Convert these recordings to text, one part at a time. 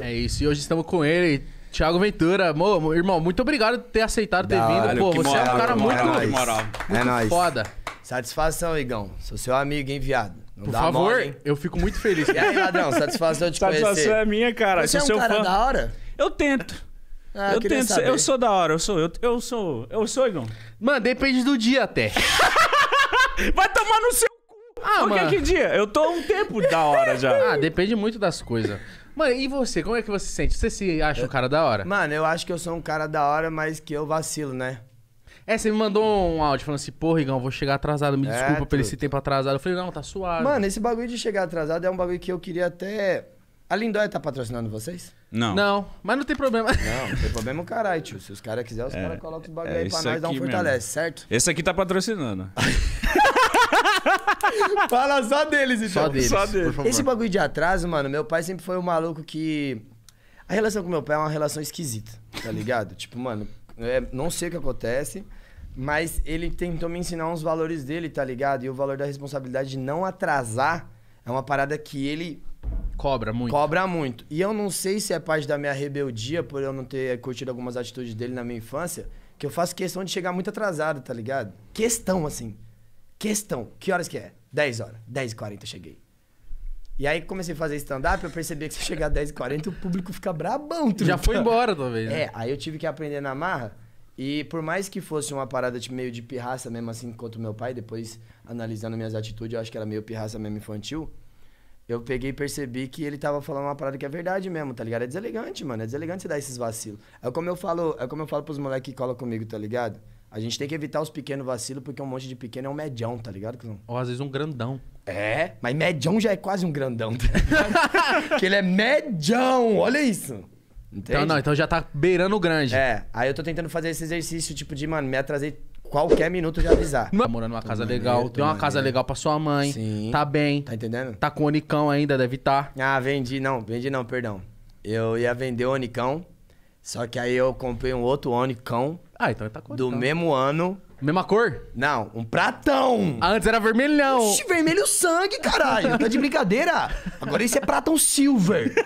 É isso, e hoje estamos com ele, Thiago Ventura. irmão, muito obrigado por ter aceitado, ter vindo. Pô, você é moral, é um cara moral, muito, moral. muito é nóis. foda. Satisfação, Igão. Sou seu amigo, hein, viado? Não Por favor, mole, eu fico muito feliz. E aí, ladrão, satisfação de satisfação conhecer. Satisfação é minha, cara. Você sou é um seu cara fã. da hora? Eu tento. Ah, eu tento. Saber. Eu sou da hora, eu sou. Eu, eu sou. Eu sou, Igão. Mano, depende do dia até. Vai tomar no seu ah, é mano. que que dia? Eu tô um tempo da hora já. Ah, depende muito das coisas. Mano, e você? Como é que você se sente? Você se acha um cara da hora? Mano, eu acho que eu sou um cara da hora, mas que eu vacilo, né? É, você me mandou um áudio falando assim, porra, Igão, vou chegar atrasado, me É, desculpa por esse tempo atrasado. Eu falei, não, tá suave. Mano, esse bagulho de chegar atrasado é um bagulho que eu queria até. A Lindóia tá patrocinando vocês? Não. Não, mas não tem problema. Não, não tem problema o caralho, tio. Se os caras quiserem, os é, caras colocam os bagulho é aí pra nós dar um fortalece, mesmo. certo? Esse aqui tá patrocinando. Fala só deles, então. Só deles, só deles. Esse bagulho de atraso, mano, meu pai sempre foi um maluco que... A relação com meu pai é uma relação esquisita, tá ligado? tipo, mano, é, não sei o que acontece... Mas ele tentou me ensinar uns valores dele, tá ligado? E o valor da responsabilidade de não atrasar é uma parada que ele Cobra muito. Cobra muito. E eu não sei se é parte da minha rebeldia, por eu não ter curtido algumas atitudes dele na minha infância, que eu faço questão de chegar muito atrasado, tá ligado? Questão, assim. Questão. Que horas que é? 10 horas. 10h40 cheguei. E aí comecei a fazer stand-up, eu percebi que se eu chegar 10h40, o público fica brabão. Truta. Já foi tá? embora, talvez. Né? É, aí eu tive que aprender na marra. E por mais que fosse uma parada de meio de pirraça mesmo assim, enquanto meu pai, depois analisando minhas atitudes, eu acho que era meio pirraça mesmo infantil eu peguei e percebi que ele tava falando uma parada que é verdade mesmo, tá ligado? É deselegante, mano. É deselegante você dar esses vacilos. É como eu falo, é como eu falo pros moleques que colam comigo, tá ligado? A gente tem que evitar os pequenos vacilos, porque um monte de pequeno é um medião, tá ligado? Ou às vezes um grandão. É, mas medião já é quase um grandão, tá ele é medião, olha isso. Entende? Então, não, então já tá beirando o grande. É, aí eu tô tentando fazer esse exercício, tipo, de, mano, me atrasei qualquer minuto de avisar. Tá morando numa casa maneiro, legal, tem uma maneiro. casa legal pra sua mãe. Sim. Tá bem. Tá entendendo? Tá com o Onicão ainda, deve estar. Tá. Ah, vendi, não, vendi não, perdão. Eu ia vender o Onicão, só que aí eu comprei um outro Onicão. Ah, então ele tá com Do então. mesmo ano. Mesma cor? Não, um pratão. Ah, antes era vermelhão. Oxi, vermelho sangue, caralho. Tá de brincadeira? Agora isso é pratão silver.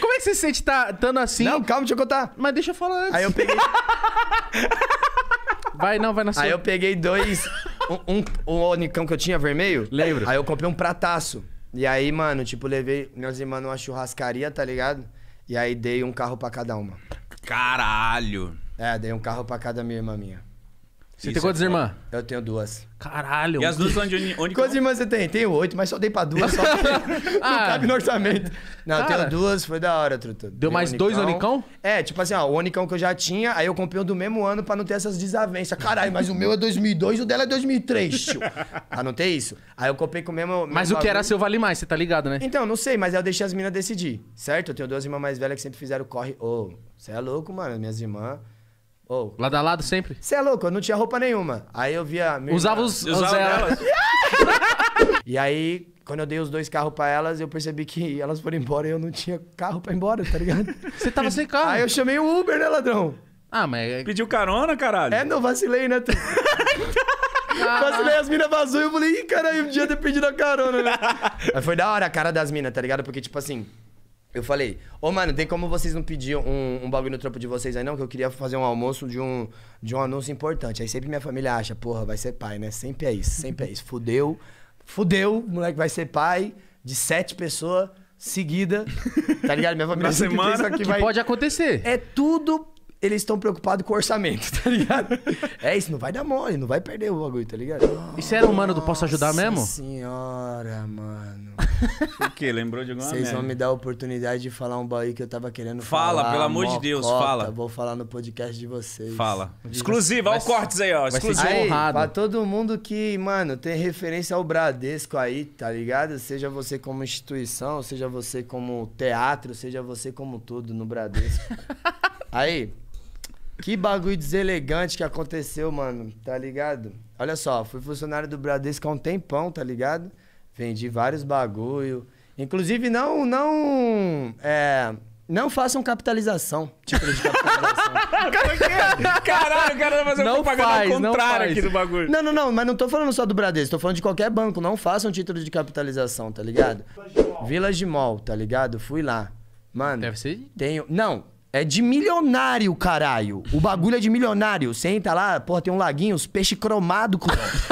Como é que você se sente tá, assim? Não, calma, deixa eu contar. Mas deixa eu falar antes. Aí eu peguei... Vai, não, vai na sua. Aí eu peguei dois. Um, um, um onicão que eu tinha vermelho. Lembro. Aí eu comprei um prataço. E aí, mano, tipo, levei meus irmãos numa churrascaria, tá ligado? E aí dei um carro pra cada uma. Caralho! É, dei um carro pra cada minha irmã minha. Você tem é quantas irmãs? Eu tenho duas. Caralho. E as duas são de onde, Quantas irmãs você tem? Tenho oito, mas só dei pra duas. Só não ah. cabe no orçamento. Não, eu tenho duas, foi da hora, Truta. Deu mais onicão. dois Onicão? É, tipo assim, ó, o Onicão que eu já tinha, aí eu comprei um do mesmo ano pra não ter essas desavenças. Caralho, mas o meu é 2002 e o dela é 2003, tio. Ah, não tem isso? Aí eu comprei com o mesmo. mesmo mas o que era seu vale mais, você tá ligado, né? Então, não sei, mas aí eu deixei as minas decidir, certo? Eu tenho duas irmãs mais velhas que sempre fizeram corre. Ô, oh, você é louco, mano, minhas irmãs. Oh. Lado a lado sempre? Você é louco, eu não tinha roupa nenhuma. Aí eu via. Usava os. Usava elas. e aí, quando eu dei os dois carros pra elas, eu percebi que elas foram embora e eu não tinha carro pra ir embora, tá ligado? Você tava sem carro. Aí eu chamei o Uber, né, ladrão? Ah, mas. É- Pediu carona, caralho? É, não, vacilei, né? Ah. Vacilei, as minas vazou e eu falei, ih, caralho, eu podia ter pedido a carona, né? mas foi da hora a cara das minas, tá ligado? Porque, tipo assim, eu falei, ô oh, mano, tem como vocês não pedir um, um bagulho no trampo de vocês aí não? Que eu queria fazer um almoço de um, de um anúncio importante. Aí sempre minha família acha, porra, vai ser pai, né? Sempre é isso, sempre é isso. Fudeu, fudeu, moleque vai ser pai de sete pessoas seguida, tá ligado? Minha família Na semana. que, que vai... pode acontecer. É tudo eles estão preocupados com o orçamento, tá ligado? é isso, não vai dar mole, não vai perder o bagulho, tá ligado? Isso era humano do Posso Ajudar mesmo? senhora, mano. o quê? Lembrou de alguma coisa? Vocês vão me dar a oportunidade de falar um baú que eu tava querendo fala, falar. Fala, pelo amor de Deus, cota. fala. Vou falar no podcast de vocês. Fala. Exclusiva, olha o cortes aí, ó. Exclusivo. Aí, pra todo mundo que, mano, tem referência ao Bradesco aí, tá ligado? Seja você como instituição, seja você como teatro, seja você como tudo no Bradesco. aí... Que bagulho deselegante que aconteceu, mano, tá ligado? Olha só, fui funcionário do Bradesco há um tempão, tá ligado? Vendi vários bagulho. Inclusive, não. Não, é, não façam capitalização. Título tipo de capitalização. Caralho, o cara vai tá fazer não propaganda faz, contrário faz. aqui do bagulho. Não, não, não, mas não tô falando só do Bradesco, tô falando de qualquer banco. Não façam título de capitalização, tá ligado? Village Mall, tá ligado? Fui lá. Mano. Deve ser? Tenho. Não, é de milionário, caralho. O bagulho é de milionário. Senta lá, porra, tem um laguinho, os peixes cromados.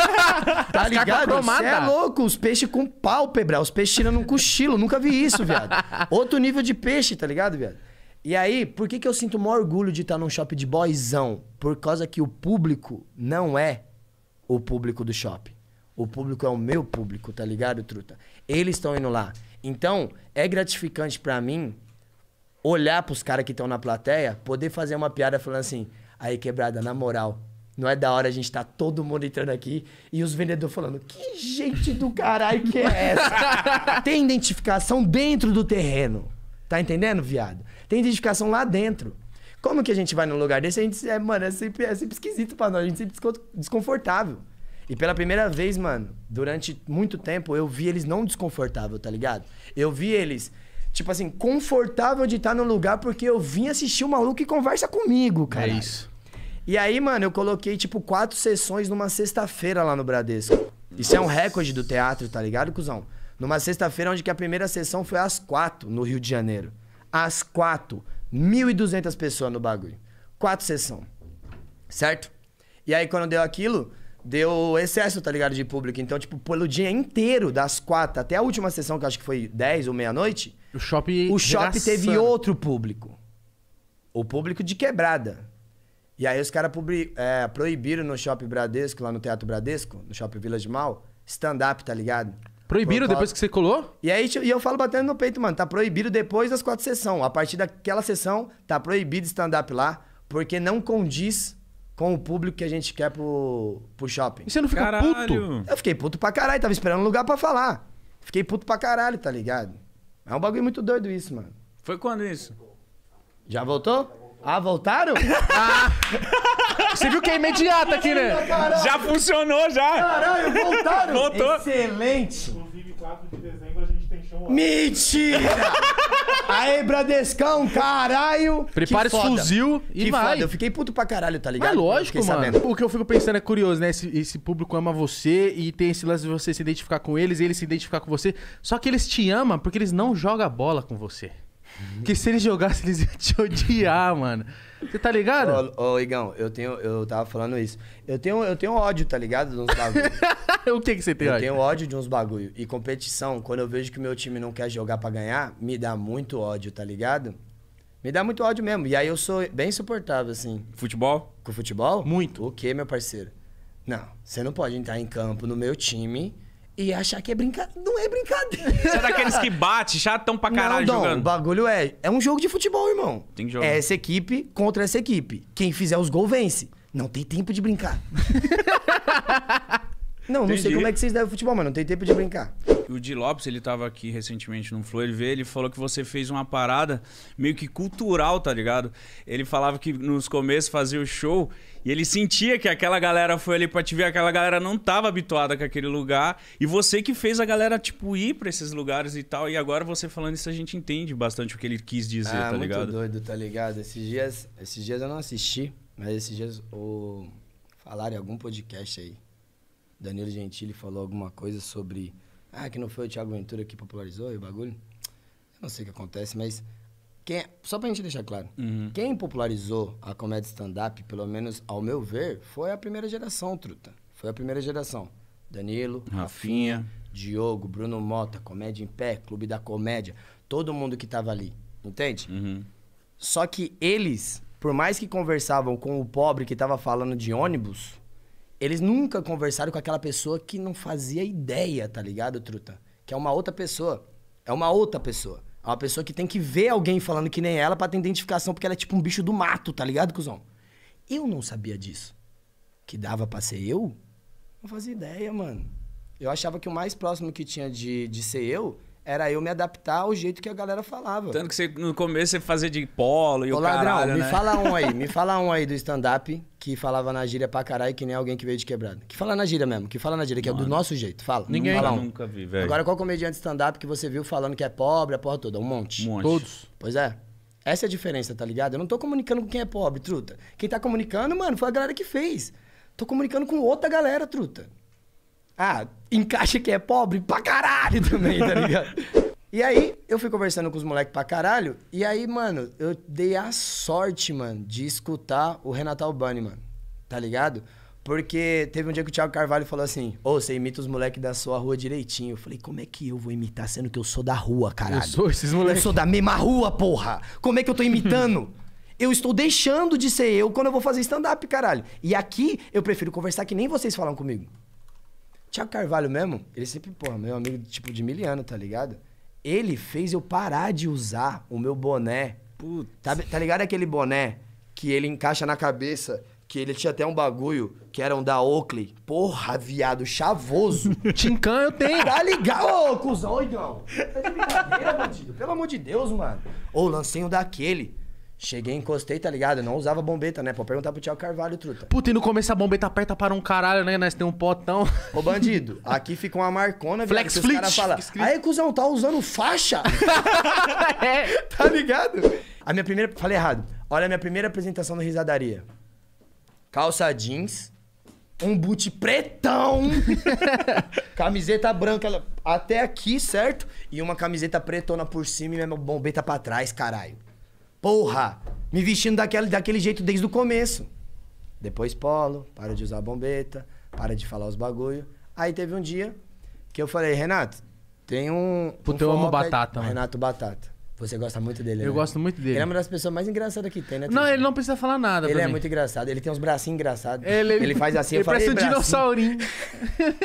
tá ligado? Você é louco, os peixes com pálpebra, os peixes tirando um cochilo. Nunca vi isso, viado. Outro nível de peixe, tá ligado, viado? E aí, por que, que eu sinto maior orgulho de estar num shopping de boyzão? Por causa que o público não é o público do shopping. O público é o meu público, tá ligado, truta? Eles estão indo lá. Então, é gratificante para mim olhar pros caras que estão na plateia, poder fazer uma piada falando assim, aí quebrada, na moral, não é da hora a gente tá todo mundo entrando aqui e os vendedores falando: que gente do caralho que é essa? Tem identificação dentro do terreno. Tá entendendo, viado? Tem identificação lá dentro. Como que a gente vai num lugar desse? A gente é, mano, é sempre, é sempre esquisito pra nós, a gente é sempre desconfortável. E pela primeira vez, mano, durante muito tempo, eu vi eles não desconfortável, tá ligado? Eu vi eles tipo assim, confortável de estar no lugar porque eu vim assistir o maluco e conversa comigo, cara. É isso. E aí, mano, eu coloquei, tipo, quatro sessões numa sexta-feira lá no Bradesco. Isso é um recorde do teatro, tá ligado, cuzão? Numa sexta-feira, onde que a primeira sessão foi às quatro, no Rio de Janeiro. Às quatro. 1.200 pessoas no bagulho. Quatro sessões. Certo? E aí, quando deu aquilo, deu excesso, tá ligado, de público. Então, tipo, pelo dia inteiro, das quatro até a última sessão, que acho que foi dez ou meia-noite, o shopping. O shopping teve outro público. O público de quebrada. E aí os caras é, proibiram no shopping Bradesco, lá no Teatro Bradesco, no shopping Vila de Mal, stand-up, tá ligado? Proibiram depois que você colou? E aí e eu falo batendo no peito, mano, tá proibido depois das quatro sessões. A partir daquela sessão, tá proibido stand-up lá, porque não condiz com o público que a gente quer pro, pro shopping. E você não fica caralho. puto? Eu fiquei puto pra caralho, tava esperando um lugar para falar. Fiquei puto pra caralho, tá ligado? É um bagulho muito doido isso, mano. Foi quando isso? Já voltou? Ah, voltaram? ah. Você viu que é imediato aqui, né? Caralho. Já funcionou, já. Caralho, voltaram. Voltou. Excelente. Inclusive, 4 de dezembro a gente tem show. Mentira! Aí, Bradescão, caralho. Prepara esse fuzil e que vai. Foda. Eu fiquei puto pra caralho, tá ligado? É lógico, mano. Sabendo. O que eu fico pensando é curioso, né? Esse, esse, público ama você e tem esse lance de você se identificar com eles e eles se identificar com você. Só que eles te amam porque eles não jogam bola com você. Que se eles jogassem, eles iam te odiar, mano. Você tá ligado? Ô, ô, Igão, eu tenho. Eu tava falando isso. Eu tenho, eu tenho ódio, tá ligado? De uns bagulho. o que, que você tem eu ódio? Eu tenho ódio de uns bagulho. E competição, quando eu vejo que meu time não quer jogar para ganhar, me dá muito ódio, tá ligado? Me dá muito ódio mesmo. E aí eu sou bem suportável, assim. Futebol? Com futebol? Muito. O que, meu parceiro? Não, você não pode entrar em campo no meu time e achar que é brincadeira. Não é brincadeira. Você é daqueles que bate, chatão pra caralho não, Dom, jogando. O bagulho é. É um jogo de futebol, irmão. Tem que jogar. É essa equipe contra essa equipe. Quem fizer os gols vence. Não tem tempo de brincar. Não, Entendi. não sei como é que vocês devem futebol, mas não tem tempo de brincar. O Di Lopes, ele tava aqui recentemente no Flow, ele veio, ele falou que você fez uma parada meio que cultural, tá ligado? Ele falava que nos começos fazia o show e ele sentia que aquela galera foi ali pra te ver, aquela galera não tava habituada com aquele lugar. E você que fez a galera, tipo, ir pra esses lugares e tal. E agora você falando isso, a gente entende bastante o que ele quis dizer, ah, tá ligado? muito doido, tá ligado? Esses dias, esses dias eu não assisti, mas esses dias o... falaram em algum podcast aí Danilo Gentili falou alguma coisa sobre. Ah, que não foi o Thiago Ventura que popularizou o bagulho? Eu não sei o que acontece, mas. Quem, é, só pra gente deixar claro, uhum. quem popularizou a comédia stand-up, pelo menos ao meu ver, foi a primeira geração, truta. Foi a primeira geração. Danilo, Rafinha, Rafinha Diogo, Bruno Mota, Comédia em Pé, Clube da Comédia, todo mundo que tava ali, entende? Uhum. Só que eles, por mais que conversavam com o pobre que tava falando de ônibus, eles nunca conversaram com aquela pessoa que não fazia ideia, tá ligado, truta? Que é uma outra pessoa. É uma outra pessoa. É uma pessoa que tem que ver alguém falando que nem ela para ter identificação, porque ela é tipo um bicho do mato, tá ligado, cuzão? Eu não sabia disso. Que dava pra ser eu? Não fazia ideia, mano. Eu achava que o mais próximo que tinha de, de ser eu era eu me adaptar ao jeito que a galera falava. Tanto que você, no começo você fazia de polo e Ô, o ladrão, caralho, me né? fala um aí, me fala um aí do stand-up que falava na gíria pra caralho, que nem alguém que veio de quebrado. Que fala na gíria mesmo, que fala na gíria, que Mano. é do nosso jeito, fala. Ninguém fala um. nunca vi, velho. Agora, qual comediante stand-up que você viu falando que é pobre, a é porra toda? Um monte. Um monte. Todos. Pois é. Essa é a diferença, tá ligado? Eu não tô comunicando com quem é pobre, truta. Quem tá comunicando, mano, foi a galera que fez. Tô comunicando com outra galera, truta. Ah, encaixa que é pobre pra caralho também, tá ligado? e aí, eu fui conversando com os moleques pra caralho. E aí, mano, eu dei a sorte, mano, de escutar o Renato Albani, mano. Tá ligado? Porque teve um dia que o Thiago Carvalho falou assim: Ô, oh, você imita os moleques da sua rua direitinho. Eu falei: Como é que eu vou imitar sendo que eu sou da rua, caralho? Eu sou esses moleques. Eu sou da mesma rua, porra! Como é que eu tô imitando? Eu estou deixando de ser eu quando eu vou fazer stand-up, caralho. E aqui eu prefiro conversar que nem vocês falam comigo. Tiago Carvalho mesmo, ele sempre, porra, meu amigo, tipo, de miliano, tá ligado? Ele fez eu parar de usar o meu boné. puta Tá, tá ligado aquele boné que ele encaixa na cabeça que ele tinha até um bagulho que era um da Oakley. Porra, viado, chavoso. Tincan eu tenho. Tá ligado, ô, cuzão, Igão. Tá de brincadeira, bandido. Pelo amor de Deus, mano. Ou lancei um daquele. Cheguei, encostei, tá ligado? Eu não usava bombeta, né? Pô, perguntar pro Thiago Carvalho, truta. Puta, e no começo a bombeta aperta para um caralho, né? Nós tem um potão. Ô, bandido, aqui fica uma marcona, Flex viado, Fleet. Os caras falam, aí, cuzão, tá usando faixa? é. Tá ligado? A minha primeira... Falei errado. Olha a minha primeira apresentação da risadaria. Calça jeans, um boot pretão, camiseta branca até aqui, certo? E uma camiseta pretona por cima e minha bombeta pra trás, caralho. Porra! Me vestindo daquele, daquele jeito desde o começo. Depois polo, para de usar bombeta, para de falar os bagulho. Aí teve um dia que eu falei, Renato, tem um. Puta, um eu amo batata. Aí, Renato Batata. Você gosta muito dele, Eu né? gosto muito dele. Ele é uma das pessoas mais engraçadas que tem, né? Não, ele não precisa falar nada. Ele é mim. muito engraçado. Ele tem uns bracinhos engraçados. Ele, ele faz assim, ele eu parece um dinossaurinho.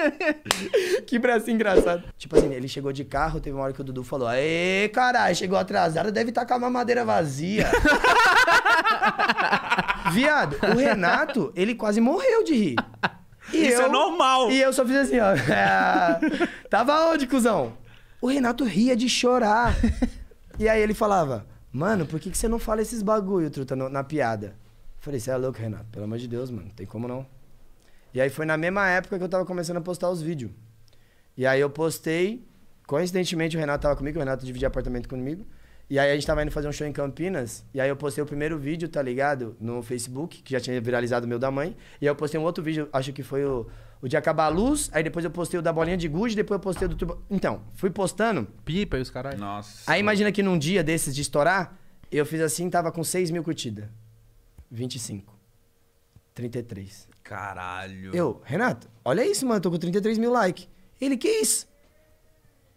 que bracinho engraçado. Tipo assim, ele chegou de carro, teve uma hora que o Dudu falou: Aê, caralho, chegou atrasado, deve estar tá com a mamadeira vazia. Viado, o Renato, ele quase morreu de rir. E Isso eu, é normal. E eu só fiz assim, ó. É, tava onde, cuzão? O Renato ria de chorar. E aí ele falava, mano, por que, que você não fala esses bagulho, truta, no, na piada? Eu falei, você é louco, Renato, pelo amor de Deus, mano, não tem como não. E aí foi na mesma época que eu tava começando a postar os vídeos. E aí eu postei, coincidentemente o Renato tava comigo, o Renato dividia apartamento comigo. E aí a gente tava indo fazer um show em Campinas, e aí eu postei o primeiro vídeo, tá ligado? No Facebook, que já tinha viralizado o meu da mãe. E aí eu postei um outro vídeo, acho que foi o o de acabar a luz, aí depois eu postei o da bolinha de gude, depois eu postei o do tubo. Então, fui postando. Pipa e os caras. Nossa. Aí imagina que num dia desses de estourar, eu fiz assim, tava com 6 mil curtidas. 25. 33. Caralho. Eu, Renato, olha isso, mano, tô com 33 mil likes. Ele, que isso?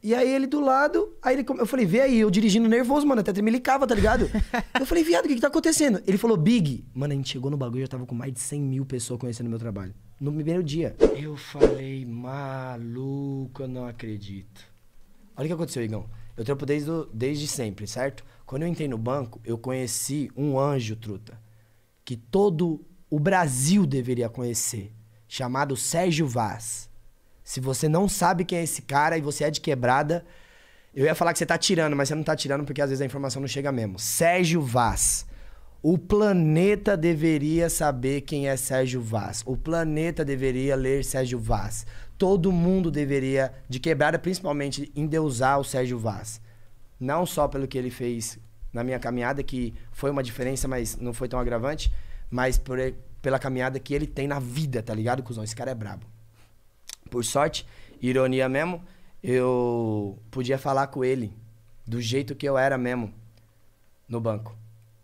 E aí ele do lado, aí ele, eu falei, vê aí, eu dirigindo nervoso, mano, até tremelicava, tá ligado? eu falei, viado, o que que tá acontecendo? Ele falou, Big. Mano, a gente chegou no bagulho, eu tava com mais de 100 mil pessoas conhecendo meu trabalho no primeiro dia. Eu falei, maluco, eu não acredito. Olha o que aconteceu, Igão. Eu trampo desde, desde sempre, certo? Quando eu entrei no banco, eu conheci um anjo, truta, que todo o Brasil deveria conhecer, chamado Sérgio Vaz. Se você não sabe quem é esse cara e você é de quebrada, eu ia falar que você tá tirando, mas você não tá tirando porque às vezes a informação não chega mesmo. Sérgio Vaz. O planeta deveria saber quem é Sérgio Vaz. O planeta deveria ler Sérgio Vaz. Todo mundo deveria, de quebrada principalmente, endeusar o Sérgio Vaz. Não só pelo que ele fez na minha caminhada, que foi uma diferença, mas não foi tão agravante, mas por, pela caminhada que ele tem na vida, tá ligado, cuzão? Esse cara é brabo. Por sorte, ironia mesmo, eu podia falar com ele do jeito que eu era mesmo no banco.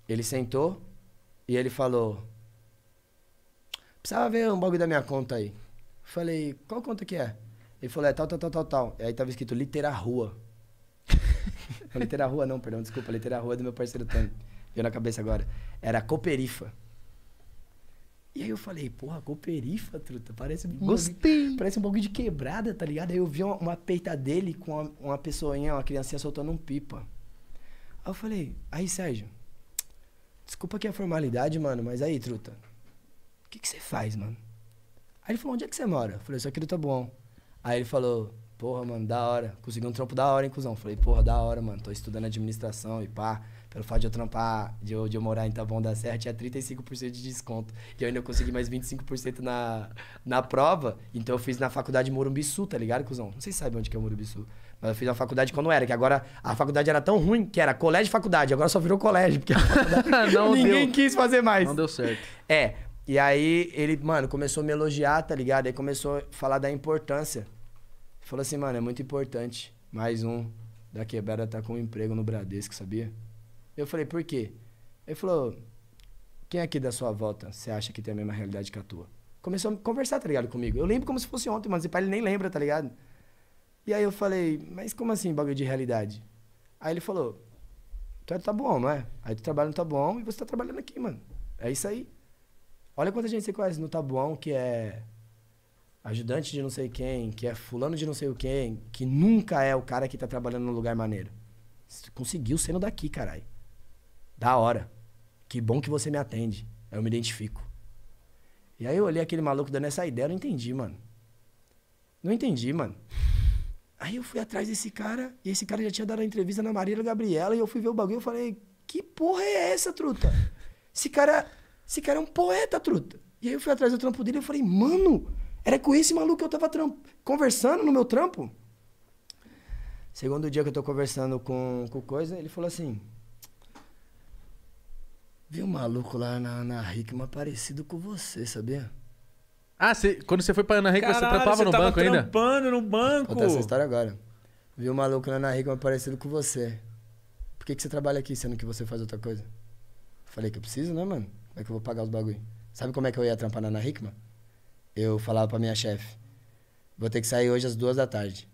Ele sentou e ele falou: Precisava ver um bagulho da minha conta aí. Falei: Qual conta que é? Ele falou: É tal, tal, tal, tal, tal. E aí tava escrito Litera Rua. Litera Rua não, perdão, desculpa. Litera Rua é do meu parceiro Tony. Viu na cabeça agora. Era Coperifa. E aí eu falei, porra, coperifa, truta, parece um Gostei! Bagulho, parece um bagulho de quebrada, tá ligado? Aí eu vi uma, uma peita dele com uma, uma pessoinha, uma criancinha soltando um pipa. Aí eu falei, aí Sérgio, Desculpa aqui a formalidade, mano, mas aí, truta. O que, que você faz, mano? Aí ele falou, onde é que você mora? Eu falei, só aqui do bom Aí ele falou, Porra, mano, da hora. Consegui um trampo da hora, hein, cuzão? Falei, porra, da hora, mano. Tô estudando administração e pá. Pelo fato de eu trampar, de eu, de eu morar em Tabão da Serra, tinha 35% de desconto. E eu ainda consegui mais 25% na, na prova. Então eu fiz na faculdade Morumbi Sul, tá ligado, cuzão? Não sei se sabe onde que é o Morumbi Sul. Mas eu fiz na faculdade quando era, que agora a faculdade era tão ruim que era colégio e faculdade. Agora só virou colégio, porque não ninguém deu. quis fazer mais. Não deu certo. É. E aí ele, mano, começou a me elogiar, tá ligado? Aí começou a falar da importância falou assim, mano, é muito importante mais um da quebrada tá com um emprego no Bradesco, sabia? Eu falei, por quê? Ele falou, quem é aqui da sua volta você acha que tem a mesma realidade que a tua? Começou a conversar, tá ligado, comigo. Eu lembro como se fosse ontem, mas ele nem lembra, tá ligado? E aí eu falei, mas como assim bagulho de realidade? Aí ele falou, tu é tá bom, não é? Aí tu trabalha no tá bom e você tá trabalhando aqui, mano. É isso aí. Olha quanta gente você conhece no Tabuão tá que é ajudante de não sei quem, que é fulano de não sei o quem, que nunca é o cara que tá trabalhando num lugar maneiro. Você conseguiu sendo daqui, caralho. Da hora. Que bom que você me atende. Eu me identifico. E aí eu olhei aquele maluco dando essa ideia, eu não entendi, mano. Não entendi, mano. Aí eu fui atrás desse cara, e esse cara já tinha dado a entrevista na Marília Gabriela, e eu fui ver o bagulho e falei, que porra é essa, truta? Esse cara, esse cara é um poeta, truta. E aí eu fui atrás do trampo dele e falei, mano, era com esse maluco que eu tava conversando no meu trampo. Segundo dia que eu tô conversando com, o coisa, ele falou assim. Vi um maluco lá na, na Hickman parecido com você, sabia? Ah, cê, quando você foi pra Ana Hickman, você trampava no banco ainda? Eu tava no banco. Conta essa história agora. Vi um maluco na Ana Hickman parecido com você. Por que, que você trabalha aqui, sendo que você faz outra coisa? Falei que eu preciso, né, mano? Como é que eu vou pagar os bagulho? Sabe como é que eu ia trampar na Ana Hickman? eu falava pra minha chefe, vou ter que sair hoje às duas da tarde.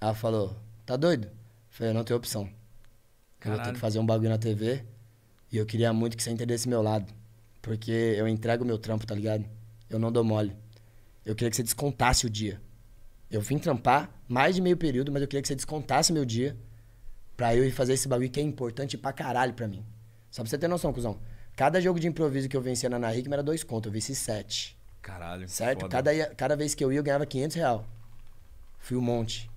Ela falou, tá doido? Eu falei, eu não tenho opção. Eu vou ter que fazer um bagulho na TV e eu queria muito que você entendesse meu lado. Porque eu entrego meu trampo, tá ligado? Eu não dou mole. Eu queria que você descontasse o dia. Eu vim trampar mais de meio período, mas eu queria que você descontasse meu dia pra eu ir fazer esse bagulho que é importante pra caralho pra mim. Só pra você ter noção, cuzão. Cada jogo de improviso que eu vencia na Narrick era dois contos, eu venci sete. Caralho. Certo? Cada, cada vez que eu ia, eu ganhava 500 real. Fui um monte.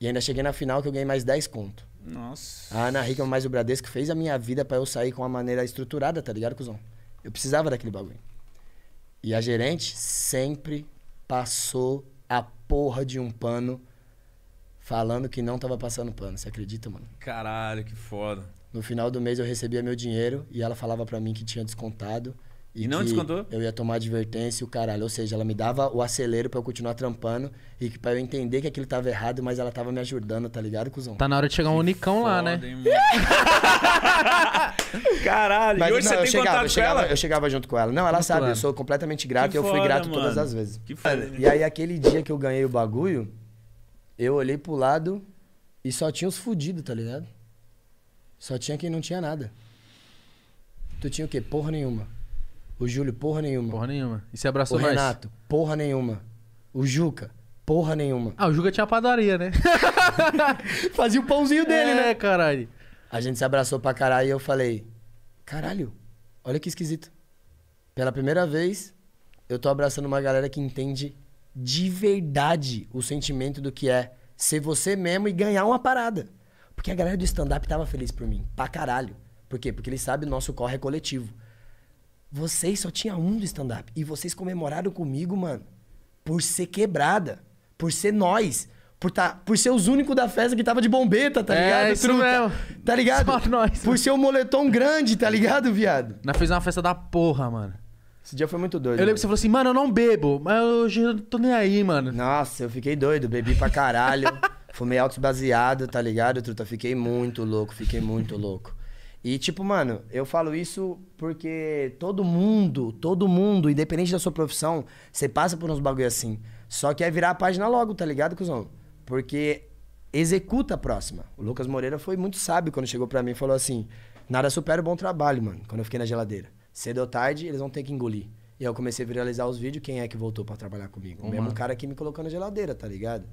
E ainda cheguei na final que eu ganhei mais 10 conto. Nossa. A Ana Rica, mais o Bradesco, fez a minha vida para eu sair com uma maneira estruturada, tá ligado, cuzão? Eu precisava daquele bagulho. E a gerente sempre passou a porra de um pano falando que não tava passando pano. Você acredita, mano? Caralho, que foda. No final do mês eu recebia meu dinheiro e ela falava para mim que tinha descontado e não descontou? Eu ia tomar advertência o caralho. Ou seja, ela me dava o acelero para eu continuar trampando e que pra eu entender que aquilo tava errado, mas ela tava me ajudando, tá ligado, cuzão? Tá na hora de chegar um unicão lá, né? Hein, caralho, mas, e hoje não, você tem chegava, contato eu chegava, com ela? Eu chegava junto com ela. Não, ela sabe, eu sou completamente grato e eu fui grato mano. todas as vezes. Que foda. E aí, aquele dia que eu ganhei o bagulho, eu olhei pro lado e só tinha os fudidos, tá ligado? Só tinha quem não tinha nada. Tu tinha o quê? Porra nenhuma. O Júlio, porra nenhuma. Porra nenhuma. E se abraçou mais? O Renato, porra nenhuma. O Juca, porra nenhuma. Ah, o Juca tinha padaria, né? Fazia o pãozinho dele, é, né? É, caralho. A gente se abraçou pra caralho e eu falei: caralho, olha que esquisito. Pela primeira vez, eu tô abraçando uma galera que entende de verdade o sentimento do que é ser você mesmo e ganhar uma parada. Porque a galera do stand-up tava feliz por mim, pra caralho. Por quê? Porque ele sabe o nosso corre é coletivo. Vocês só tinha um do stand-up. E vocês comemoraram comigo, mano, por ser quebrada. Por ser nós. Por, tá, por ser os únicos da festa que tava de bombeta, tá é, ligado? Isso truta, tá, mesmo. Tá ligado? Só nós. Por ser o um moletom grande, tá ligado, viado? Nós fizemos uma festa da porra, mano. Esse dia foi muito doido. Eu lembro mano. que você falou assim, mano, eu não bebo, mas hoje eu tô nem aí, mano. Nossa, eu fiquei doido, bebi pra caralho. fumei altos baseado, tá ligado, truta? Fiquei muito louco, fiquei muito louco. E, tipo, mano, eu falo isso porque todo mundo, todo mundo, independente da sua profissão, você passa por uns bagulho assim. Só que é virar a página logo, tá ligado, cuzão? Porque executa a próxima. O Lucas Moreira foi muito sábio quando chegou para mim e falou assim: nada supera o bom trabalho, mano, quando eu fiquei na geladeira. Cedo ou tarde, eles vão ter que engolir. E aí eu comecei a viralizar os vídeos, quem é que voltou para trabalhar comigo? Uhum. O mesmo cara que me colocou na geladeira, tá ligado?